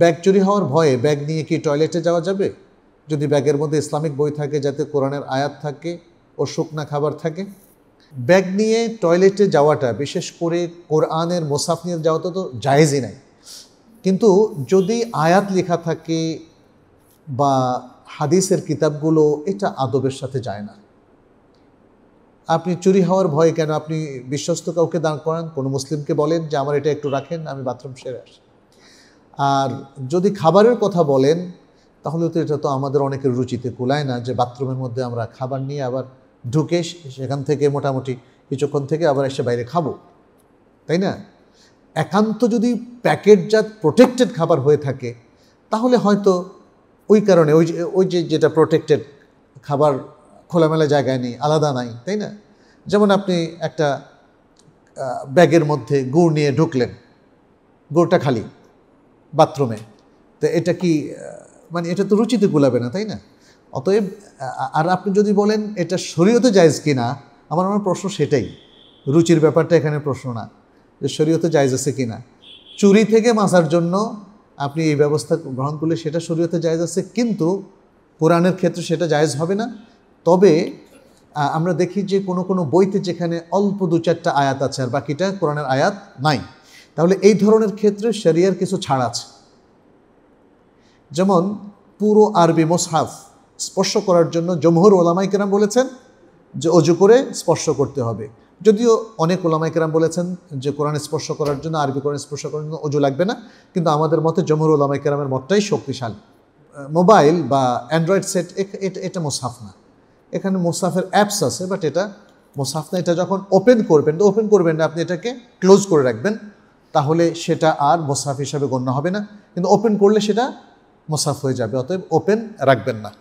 bag চুরি হওয়ার ভয়ে ব্যাগ নিয়ে কি টয়লেটে যাওয়া যাবে যদি ব্যাগের মধ্যে ইসলামিক বই থাকে যাতে কোরআনের আয়াত থাকে ও শুকনা খাবার থাকে ব্যাগ নিয়ে টয়লেটে যাওয়াটা বিশেষ করে কোরআনের মোসাফ নিয়ে যাওয়াটা তো জায়েজই নাই কিন্তু যদি আয়াত লেখা থাকে বা হাদিসের কিতাবগুলো এটা আদবের সাথে যায় না আপনি চুরি হওয়ার ভয়ে কেন আপনি বিশ্বস্ত কাউকে দান করান কোনো মুসলিমকে বলেন যে আমার এটা একটু রাখেন আমি বাথরুম সেরে আসি আর যদি খাবারের কথা বলেন তাহলে তো এটা তো আমাদের অনেকের রুচিতে কুলায় না যে বাথরুমের মধ্যে আমরা খাবার নিয়ে আবার ঢুকে সেখান থেকে মোটামুটি কিছুক্ষণ থেকে আবার এসে বাইরে খাবো তাই না একান্ত যদি প্যাকেটজাত প্রোটেক্টেড খাবার হয়ে থাকে তাহলে হয়তো ওই কারণে ওই যে ওই যে যেটা প্রোটেক্টেড খাবার খোলামেলা জায়গায় নেই আলাদা নাই তাই না যেমন আপনি একটা ব্যাগের মধ্যে গুড় নিয়ে ঢুকলেন গুড়টা খালি বাথরুমে তো এটা কি মানে এটা তো রুচিতে গুলাবে না তাই না অতএব আর আপনি যদি বলেন এটা শরীয়তে জায়জ কি না আমার আমার প্রশ্ন সেটাই রুচির ব্যাপারটা এখানে প্রশ্ন না যে শরীয়তে জায়জ আছে কি না চুরি থেকে মাসার জন্য আপনি এই ব্যবস্থা গ্রহণ করলে সেটা শরীয়তে জায়জ আছে কিন্তু কোরআনের ক্ষেত্রে সেটা জায়জ হবে না তবে আমরা দেখি যে কোনো কোনো বইতে যেখানে অল্প দু চারটা আয়াত আছে আর বাকিটা কোরআনের আয়াত নাই তাহলে এই ধরনের ক্ষেত্রে শরিয়ার কিছু ছাড় আছে যেমন পুরো আরবি মোসহাফ স্পর্শ করার জন্য জমহর ওলামাই কেরাম বলেছেন যে অজু করে স্পর্শ করতে হবে যদিও অনেক ওলামাই কেরাম বলেছেন যে কোরআন স্পর্শ করার জন্য আরবি কোরআন স্পর্শ করার জন্য অজু লাগবে না কিন্তু আমাদের মতে জমহর ওলামাই কেরামের মতটাই শক্তিশালী মোবাইল বা অ্যান্ড্রয়েড সেট এটা মোসাফ না এখানে মোসাফের অ্যাপস আছে বাট এটা মোসাফ না এটা যখন ওপেন করবেন তো ওপেন করবেন না আপনি এটাকে ক্লোজ করে রাখবেন তাহলে সেটা আর মোসাফ হিসাবে গণ্য হবে না কিন্তু ওপেন করলে সেটা মোসাফ হয়ে যাবে অতএব ওপেন রাখবেন না